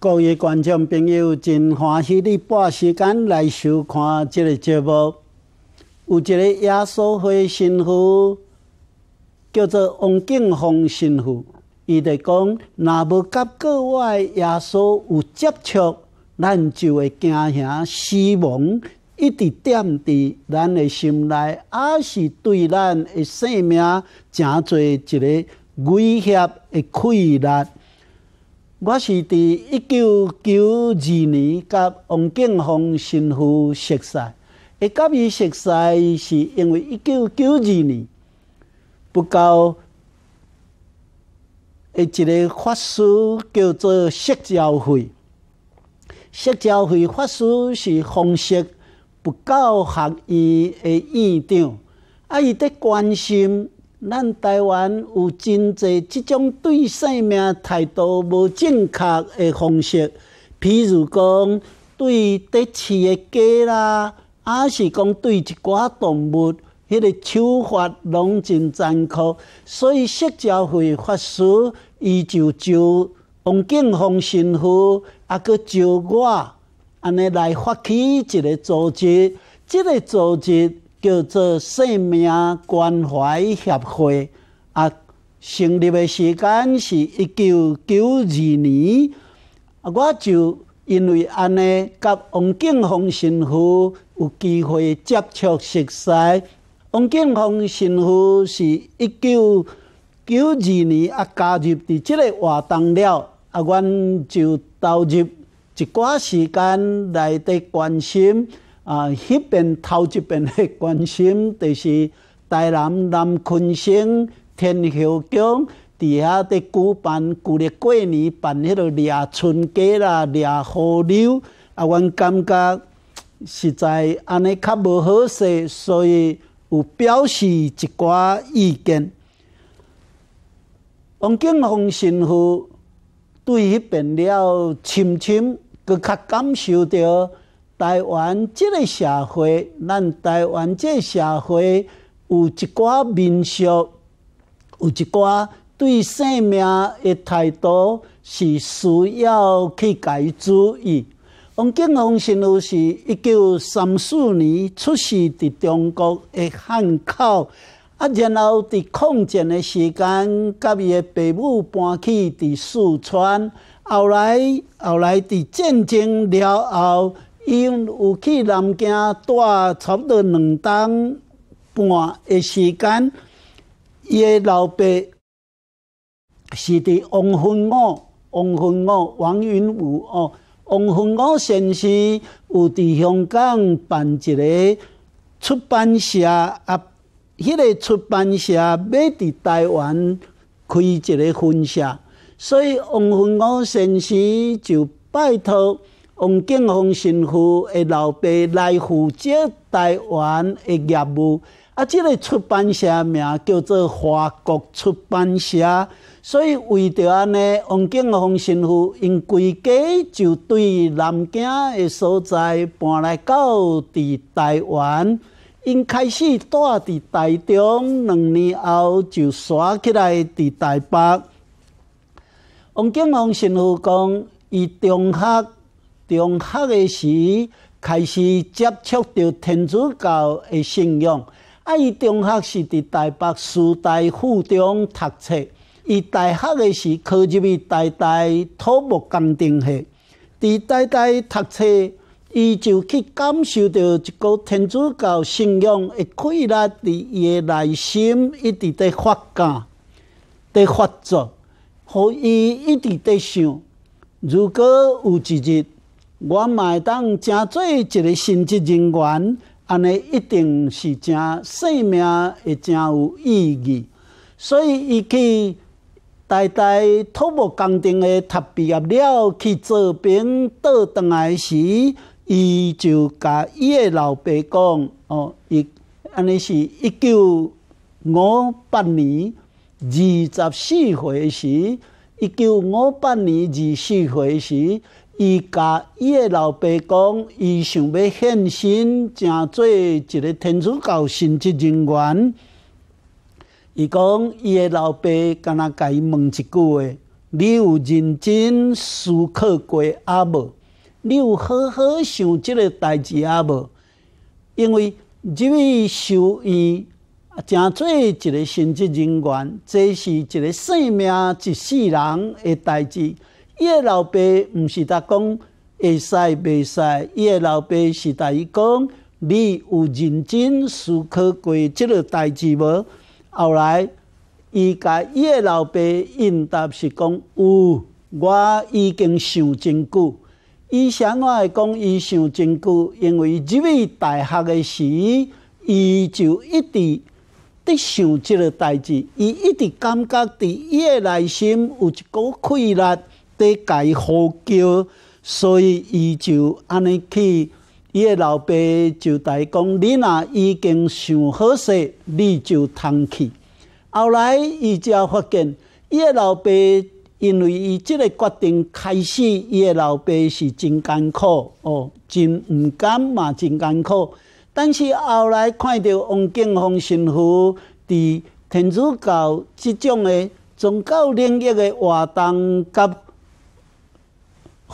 各位观众朋友，真欢喜你半时间来收看这个节目，有一个耶稣会信徒。叫做王敬宏神父，伊就讲：，若无甲国外耶稣有接触，咱就会惊遐死亡。一直惦伫咱的心内，也是对咱的生命真侪一个威胁的困难。我是伫一九九二年甲王敬宏神父熟世，而甲伊熟世是因为一九九二年。不教，一个法师叫做释教会。释教会法师是方式不教学院的院长。啊，伊在关心咱台湾有真侪即种对生命态度无正确的方式，譬如讲对得饲的鸡啦，啊，是讲对一寡动物。迄个手法拢真残酷，所以社交会法师伊就招王敬峰神父，啊，阁招我安尼来发起一个组织。即个组织叫做生命关怀协会。啊，成立的时间是一九九二年。啊，我就因为安尼，甲王敬峰神父有机会接触熟悉。王建峰神父是一九九二年啊加入伫即个活动了，啊，阮就投入一寡时间来伫关心啊，迄边头一边的关心，就是台南南昆省天后宫伫下伫举办旧历过年办迄个掠春鸡啦、掠河流，啊，阮感觉实在安尼较无好势，所以。有表示一寡意见，王景峰先生对迄边了深深搁较感受到台湾即个社会，咱台湾即个社会有一寡民俗，有一寡对生命的态度是需要去改注意。王景洪先生是一九三四年出生在中国的汉口，啊，然后伫抗战的时间，甲伊爸母搬去伫四川，后来后来伫战争了后，伊有去南京待差不多两冬半的时间。伊的老爸是伫王云武、王云武、王云武哦。王洪武先生有伫香港办一个出版社，啊，迄个出版社要伫台湾开一个分社，所以王洪武先生就拜托。王景洪神父的老爸来负责台湾的业务。啊，这个出版社名叫做华国出版社。所以为着安尼，王景芳神父因全家就对南京的所在搬来到伫台湾。因开始住伫台中，两年后就徙起来伫台北。王景洪神父讲，伊中学。中学诶时开始接触着天主教的信仰。啊，伊中学是伫台北师大附中读册。伊大学诶时考入去台大土木工程系。伫台大读册，伊就去感受到一股天主教信仰诶快乐，伫伊诶内心一直在发酵、在发作，互伊一直在想：如果有一日。我嘛会当正做一个神职人员，安尼一定是正生命，会正有意义。所以，伊去代代土木工程诶，读毕业了去做兵，倒倒来时，伊就甲伊个老爸讲，哦，伊安尼是一九五八年二十四岁时，一九五八年二十四岁时。伊甲伊个老爸讲，伊想要献身，成做一个天主教神职人员。伊讲，伊个老爸，若甲伊问一句：，你有认真思考过啊无？你有好好想即个代志啊无？因为即位修院，成做一个神职人员，这是一个生命一世人诶代志。伊叶老爸毋是达讲会使袂使，伊叶老爸是达伊讲，你有认真思考过即个代志无？后来，伊个叶老爸应答是讲：，有，我已经想真久。伊想我会讲伊想真久？因为入大学嘅时，伊就一直伫想即个代志，伊一直感觉伫伊诶内心有一股气力。所以伊就安尼去。伊个老爸就代讲：“你若已经想好势，你就通去。”后来伊才发现，伊个老爸因为伊即个决定开始，伊个老爸是真艰苦哦，真毋甘嘛，真艰苦。但是后来看到王敬宏神父伫天主教即种个宗教领域个活动，甲。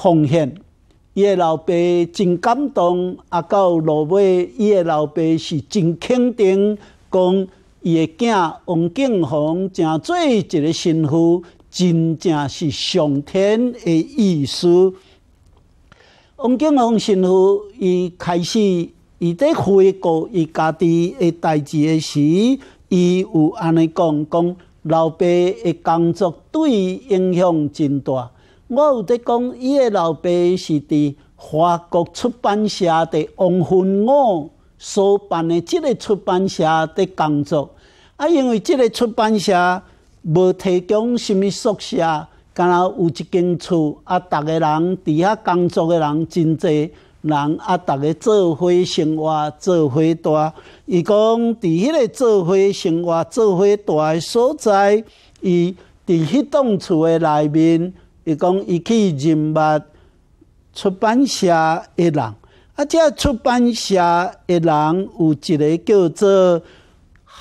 奉献，伊个老爸真感动，啊，到落尾，伊个老爸是真肯定，讲伊个囝王敬宏正做一个神父，真正是上天的意思。王敬宏神父，伊开始，伊在回顾伊家己的代志的时，伊有安尼讲，讲老爸的工作对伊影响真大。我有在讲，伊个老爸是伫法国出版社的王昏五所办的。即个出版社伫工作啊，因为即个出版社无提供什物宿舍，干若有一间厝啊，逐个人伫遐工作的人真济人啊，逐个做伙生活，做伙住。伊讲伫迄个做伙生活、做伙住的所在，伊伫迄栋厝的内面。伊讲，伊去人物出版社诶人，啊，即出版社诶人有一个叫做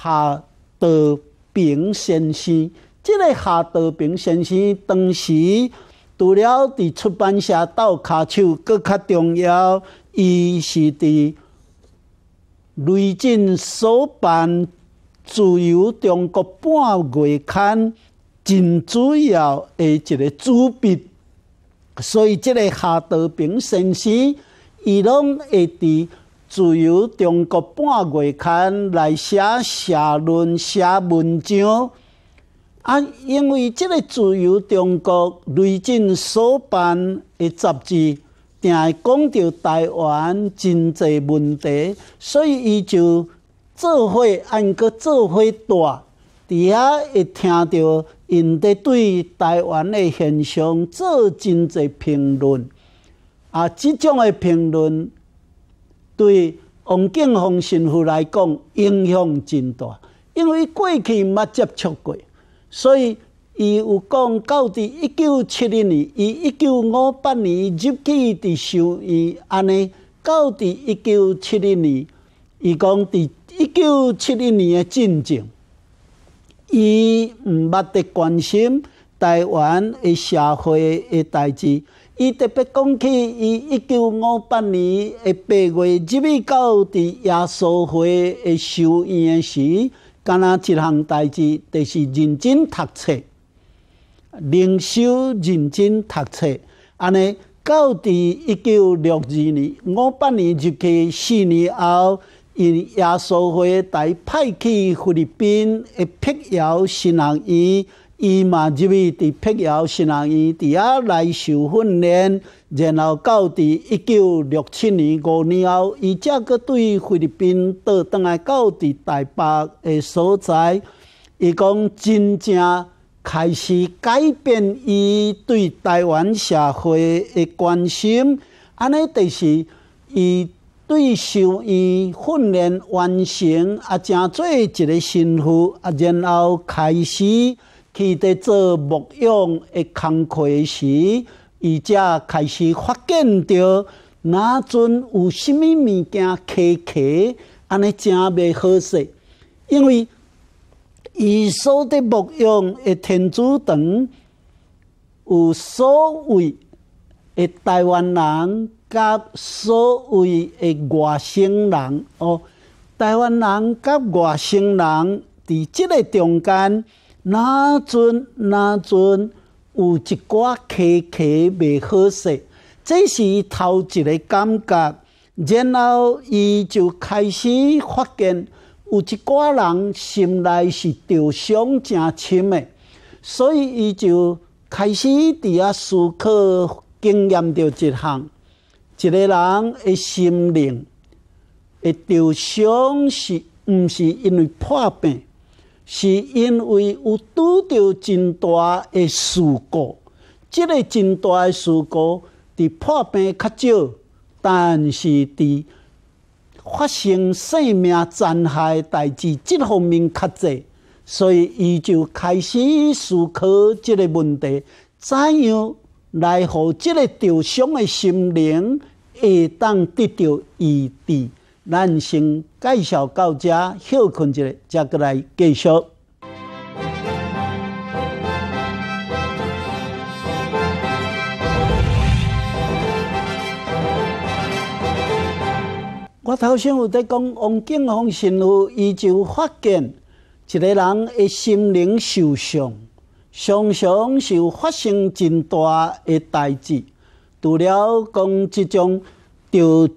夏德平先生。即个夏德平先生，当时除了伫出版社斗骹手，佫较重要，伊是伫瑞金所办自由中国半月刊。真主要系一个主笔，所以即个夏德平先生，伊拢会伫自由中国半月刊来写社论、写文章。啊，因为即个自由中国最近所办的杂志，定系讲到台湾真济问题，所以伊就做伙按个做伙大。伫遐会听到，因伫对台湾的现象做真侪评论啊。即种的评论对王敬宏神父来讲影响真大，因为过去毋捌接触过，所以伊有讲，到伫一九七零年，伊一九五八年入去伫修院安尼，到伫一九七零年，伊讲伫一九七零年的进展。伊毋捌得关心台湾诶社会诶代志，伊特别讲起伊一九五八年诶八月，入去到伫耶稣会诶修院时，干那一项代志，就是认真读册，灵修认真读册，安尼到伫一九六二年五八年入去四年后。因耶稣会带派去菲律宾，的辟谣练营，伊嘛即位伫辟谣训练营底仔来受训练，然后到伫一九六七年五年后，伊则阁对菲律宾倒转来，到伫台北的所在，伊讲真正开始改变伊对台湾社会的关心，安尼就是伊。对，手艺训练完成啊，正做一个新妇啊，然后开始去伫做牧匠的工作时，伊才开始发现到那阵有甚物物件磕磕，安尼正袂好势，因为伊所伫牧匠的天主堂，有所谓诶，台湾人。甲所谓诶外省人哦，台湾人甲外省人伫即个中间，哪阵哪阵有一寡客客未好势，这是伊头一个感觉。然后伊就开始发现有一寡人心内是受伤诚深诶，所以伊就开始伫啊思考经验着一项。一个人的心灵的受伤是毋是因为破病，是因为有拄到真大的事故。这个真大的事故，伫破病较少，但是伫发生生命残害的代志，这方面较多，所以伊就开始思考这个问题怎样。来，让即个受伤的心灵会当得到医治。咱先介绍到这，困一制再过来继续。我头先有在讲，王景芳师父依旧发现一个人的心灵受伤。常常就发生真大诶代志，除了讲即种着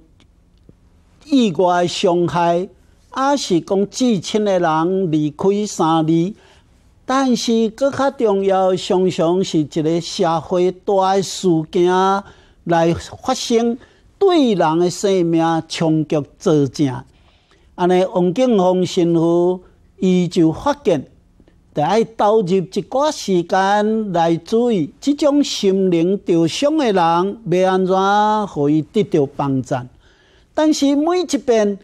意外伤害，啊是讲至亲诶人离开三里，但是搁较重要，常常是一个社会大诶事件来发生，对人诶生命冲击最正。安尼，王景方先后伊就发现。就爱投入一寡时间来注意，即种心灵受伤的人，要安怎互伊得到帮助？但是每一遍，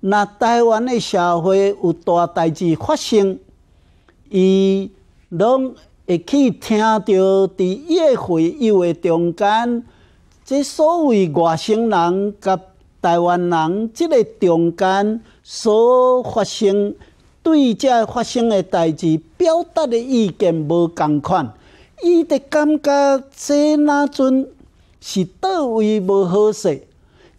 若台湾的社会有大代志发生，伊拢会去听到，伫越会友的中间，即所谓外省人甲台湾人，即个中间所发生。对这发生诶代志表达诶意见无共款，伊得感觉这那阵是倒位无好势。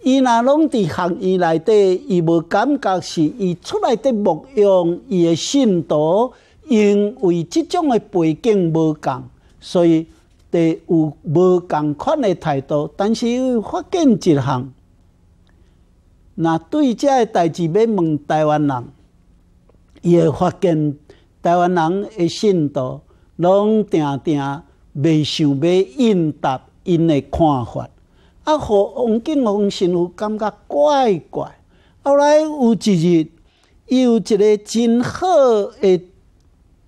伊若拢伫行业内底，伊无感觉是伊出来的目用伊诶信徒，因为即种诶背景无共，所以得有无共款诶态度。但是发现一项，若对遮嘅代志要问台湾人。伊会发现台湾人诶，信度拢定定未想要应答因诶看法，啊，互王敬宏先生感觉怪怪。后来有一日，伊有一个真好诶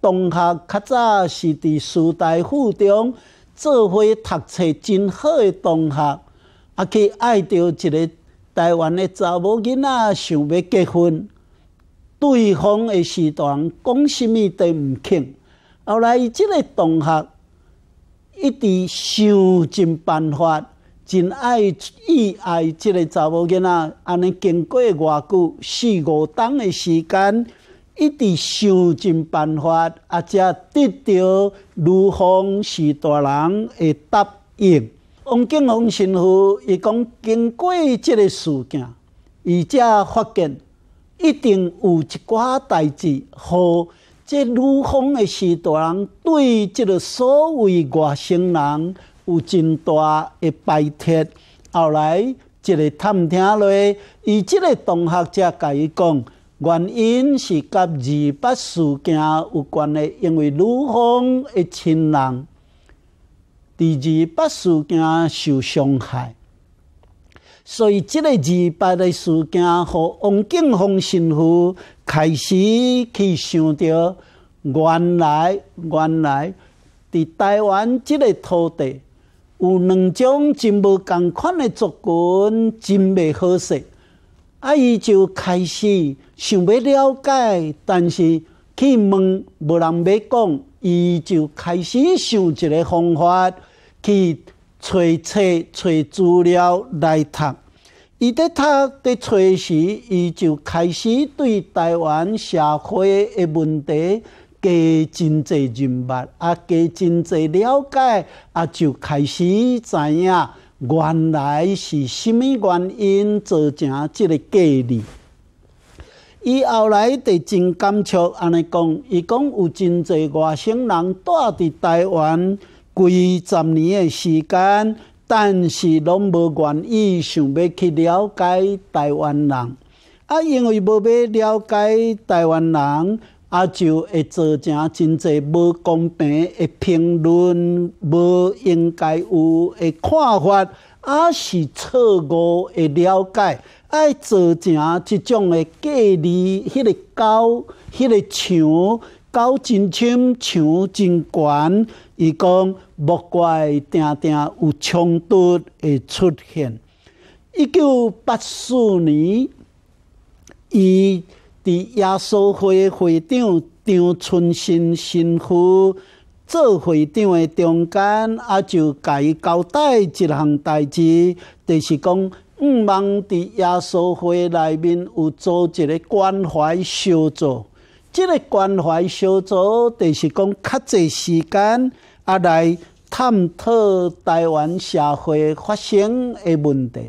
同学，较早是伫师大附中做伙读册，真好诶同学，啊，去爱着一个台湾诶查某囡仔，想要结婚。对方的时大人讲什物都毋肯。后来，即个同学一直想尽办法，真爱意爱即个查某囡仔。安尼经过偌久四五等的时间，一直想尽办法，啊，才得到女方是大人诶答应。王建宏神父伊讲，经过即个事件，伊才发现。一定有一寡代志，和这女方的时代人对即个所谓外省人有真大的排斥。后来一个探听落，伊即个同学才甲伊讲，原因是甲二八事件有关的，因为女方的亲人伫二八事件受伤害。所以，即个二八的事件，王景峰神父开始去想着，原来，原来，伫台湾即个土地，有两种真无同款的族群，真袂好势。啊，伊就开始想要了解，但是去问无人要讲，伊就开始想一个方法去。找书、找资料来读，伊在读在找时，伊就开始对台湾社会的问题加真侪认识，啊，加真侪了解，也就开始知影原来是虾米原因造成这个隔离。伊后来伫真感触，安尼讲，伊讲有真侪外省人住伫台湾。几十年的时间，但是拢无愿意想要去了解台湾人，啊，因为无要了解台湾人，啊，就会造成真侪无公平的评论，无应该有诶看法，啊，是错误诶了解，爱造成即种诶隔离，迄个沟，迄个墙，沟真深，墙真悬。伊讲，莫怪定定有冲突会出现。一九八四年，伊伫耶稣会会长张春新神父做会长的中间，啊，就甲伊交代一项代志，就是讲，毋忙伫耶稣会内面有做一个关怀小组。即个关怀小组，就是讲较侪时间啊来探讨台湾社会发生的问题。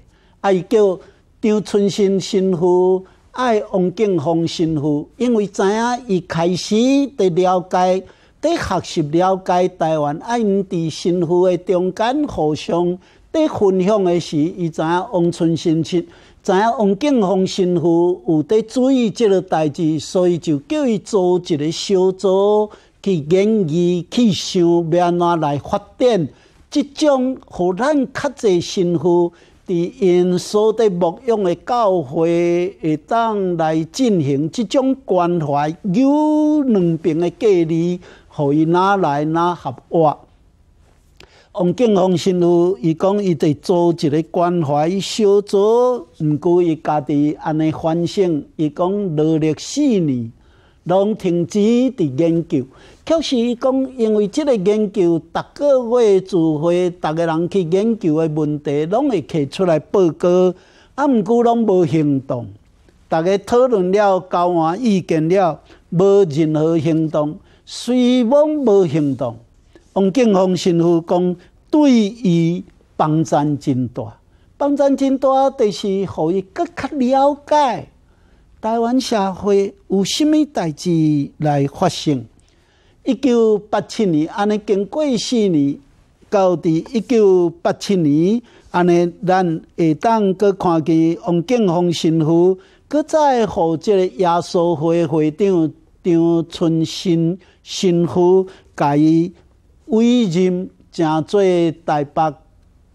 啊，伊叫张春新新妇，爱王敬芳新妇，因为知影伊开始伫了解、伫学习了解台湾，爱因伫新妇的中间互相伫分享的是，伊知影王春新说。知影王敬芳神父有在注意即个代志，所以就叫伊做一个小组去研究去想，变哪来发展？即种，互咱较侪神父伫因所在牧养的教会会当来进行即种关怀，有两边的距离，互伊哪来哪合活。王敬峰新妇，伊讲伊在做一个关怀小组，毋过伊家己安尼反省，伊讲努力四年，拢停止伫研究。确实，伊讲因为即个研究，逐个月聚会，逐个人去研究的问题，拢会提出来报告，啊，毋过拢无行动。逐个讨论了，交换意见了，无任何行动，虽无无行动。王敬峰神父讲：“对于帮助真大，帮助真大，就是互伊更加了解台湾社会有甚物代志来发生。一九八七年，安尼经过四年，到伫一九八七年，安尼咱会当搁看见王敬峰神父，搁再互即个耶稣会会长张春新神父，甲伊。”委任诚侪台北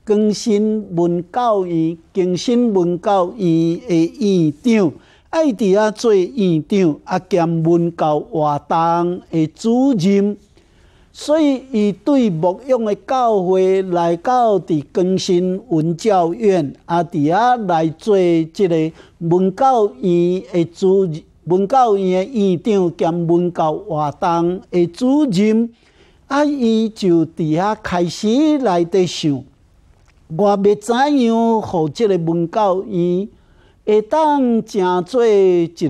更新文教院、更新文教院的院长，爱伫啊做院长，啊兼文教活动的主任。所以，伊对牧养的教会来到伫更新文教院，啊伫啊来做即个文教院的主文教院的院长兼文教活动的主任。啊！伊就伫遐开始来伫想，我要怎样，互即个文教院会当正做一个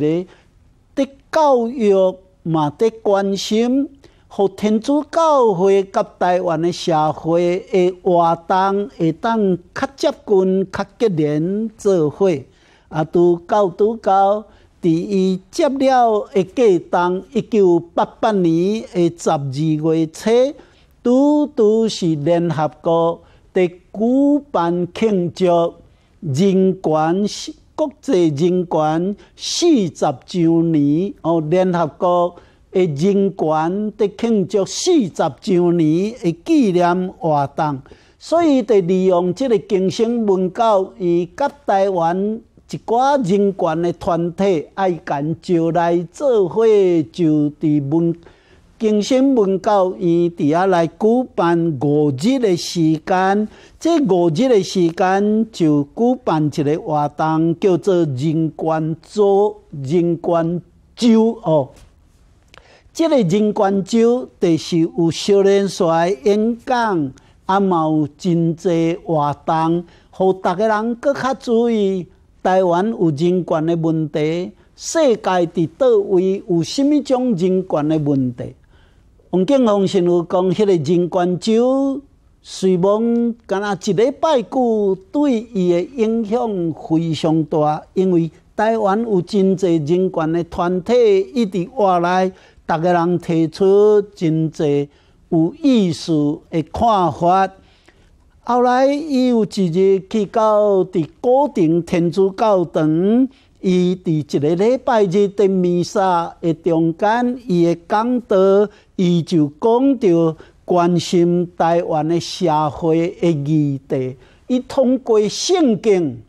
伫教育嘛？伫关心，互天主教会甲台湾的社会的活动，会当较接近、较结连做伙，啊！拄教拄到。第一接了一个档，一九八八年诶十二月初，拄拄是联合国伫举办庆祝人权国际人权四十周年，哦，联合国诶人权伫庆祝四十周年诶纪念活动，所以伫利用即个精神文教，以甲台湾。一寡人权的团体，爱干就来做伙，就伫文，精神文教院，伫遐来举办五日的时间。这五日的时间就举办一个活动，叫做人权周。人权周哦，即个人权周就是有少年帅演讲，啊嘛有真济活动，予逐个人搁较注意。台湾有人权的问题，世界伫倒位有甚物种人权的问题？王建房先有讲，迄个人权周，随望干若一礼拜久，对伊的影响非常大，因为台湾有真侪人权的团体一直话来，逐个人提出真侪有意思的看法。后来，伊有一日去到伫古定天主教堂，伊伫一个礼拜日的弥撒的中间，伊的讲道，伊就讲到关心台湾的社会的议题，伊通过圣经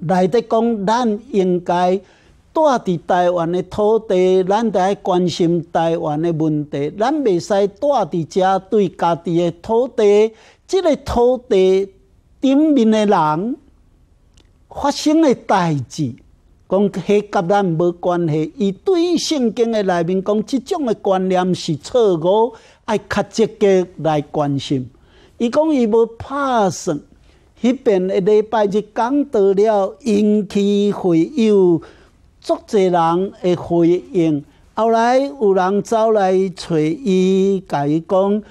来得讲，咱应该。住伫台湾的土地，咱就爱关心台湾的问题。咱袂使住伫遮，对家己的土地，即个土地顶面的人发生个代志，讲迄甲咱无关系。伊对圣经的内面讲，即种个观念是错误，爱较积极来关心。伊讲伊无拍算，迄边一礼拜日讲到了应许会友。足侪人会回应，后来有人走来找伊，甲伊讲，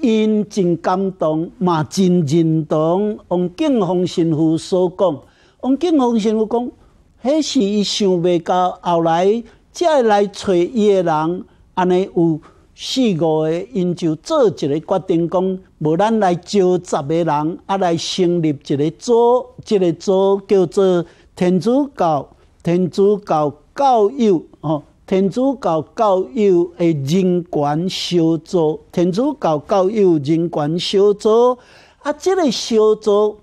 因真感动，嘛真认同。王敬方神父所讲，王敬方神父讲，迄是伊想袂到，后来会来找伊的人，安尼有四五个，因就做一个决定，讲无咱来招十个人，啊来成立一个组，一个组叫做天主教。天主教教友哦，天主教教友诶，人权小组，天主教教友人权小组，啊，即个小组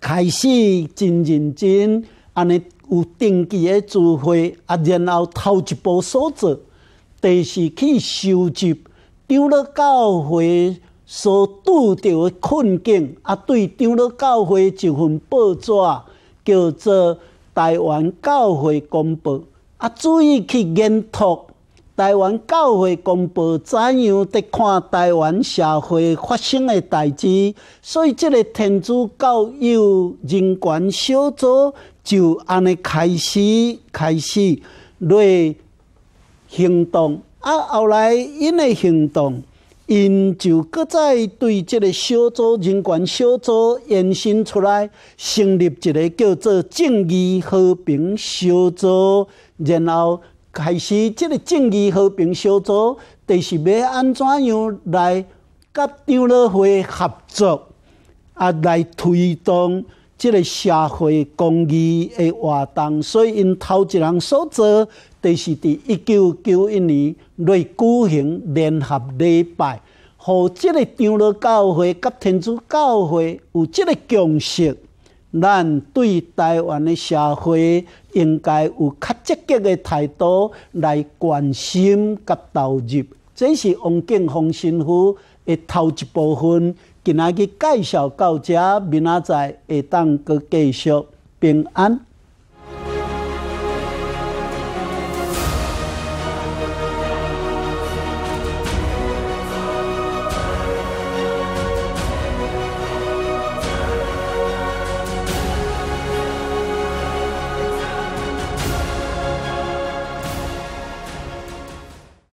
开始真认真，安尼有定期诶聚会，啊，然后头一步所做，第是去收集了教会所拄着诶困境，啊，对了教会一份报纸叫做。台湾教会公布，啊，注意去研读台湾教会公布怎样伫看台湾社会发生诶代志，所以即个天主教友人权小组就安尼开始开始来行动，啊，后来因诶行动。因就搁再对即个小组人员小组延伸出来，成立一个叫做正义和平小组，然后开始即个正义和平小组，第是要安怎样来甲张乐会合作，啊，来推动即个社会公益的活动，所以因头一人所做就是伫一九九一年，来举行联合礼拜，互即个长老教会甲天主教会有即个共识。咱对台湾的社会应该有较积极的态度来关心甲投入。这是王建宏师父的头一部分，今仔日介绍到这，明仔载会当阁继续。平安。